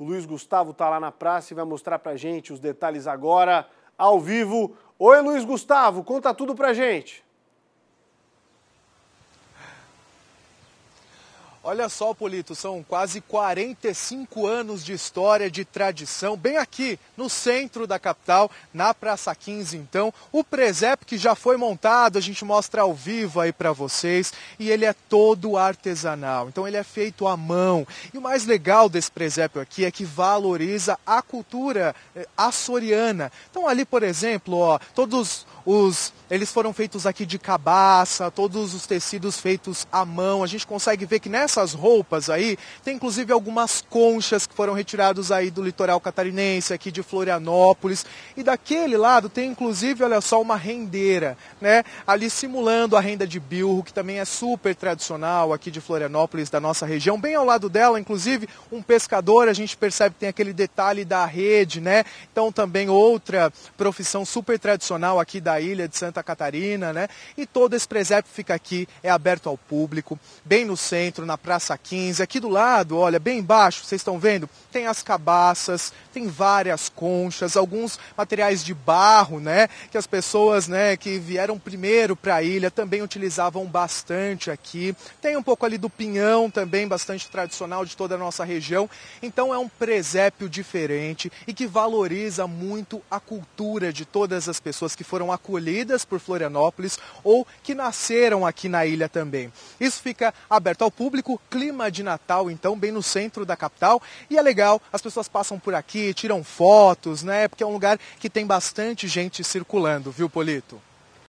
O Luiz Gustavo está lá na praça e vai mostrar para gente os detalhes agora, ao vivo. Oi, Luiz Gustavo, conta tudo para gente. Olha só, Polito, são quase 45 anos de história, de tradição, bem aqui no centro da capital, na Praça 15, então. O presépio que já foi montado, a gente mostra ao vivo aí para vocês, e ele é todo artesanal, então ele é feito à mão. E o mais legal desse presépio aqui é que valoriza a cultura eh, açoriana. Então ali, por exemplo, ó, todos os eles foram feitos aqui de cabaça, todos os tecidos feitos à mão. A gente consegue ver que nessa roupas aí, tem inclusive algumas conchas que foram retiradas aí do litoral catarinense, aqui de Florianópolis. E daquele lado tem inclusive, olha só, uma rendeira, né? Ali simulando a renda de bilro, que também é super tradicional aqui de Florianópolis, da nossa região. Bem ao lado dela, inclusive, um pescador, a gente percebe que tem aquele detalhe da rede, né? Então também outra profissão super tradicional aqui da ilha de Santa Catarina, né? E todo esse presépio fica aqui, é aberto ao público, bem no centro, na praia Praça 15. Aqui do lado, olha, bem embaixo, vocês estão vendo? Tem as cabaças, tem várias conchas, alguns materiais de barro, né? Que as pessoas, né, que vieram primeiro para a ilha também utilizavam bastante aqui. Tem um pouco ali do pinhão também, bastante tradicional de toda a nossa região. Então é um presépio diferente e que valoriza muito a cultura de todas as pessoas que foram acolhidas por Florianópolis ou que nasceram aqui na ilha também. Isso fica aberto ao público clima de Natal, então, bem no centro da capital. E é legal, as pessoas passam por aqui, tiram fotos, né? Porque é um lugar que tem bastante gente circulando, viu, Polito?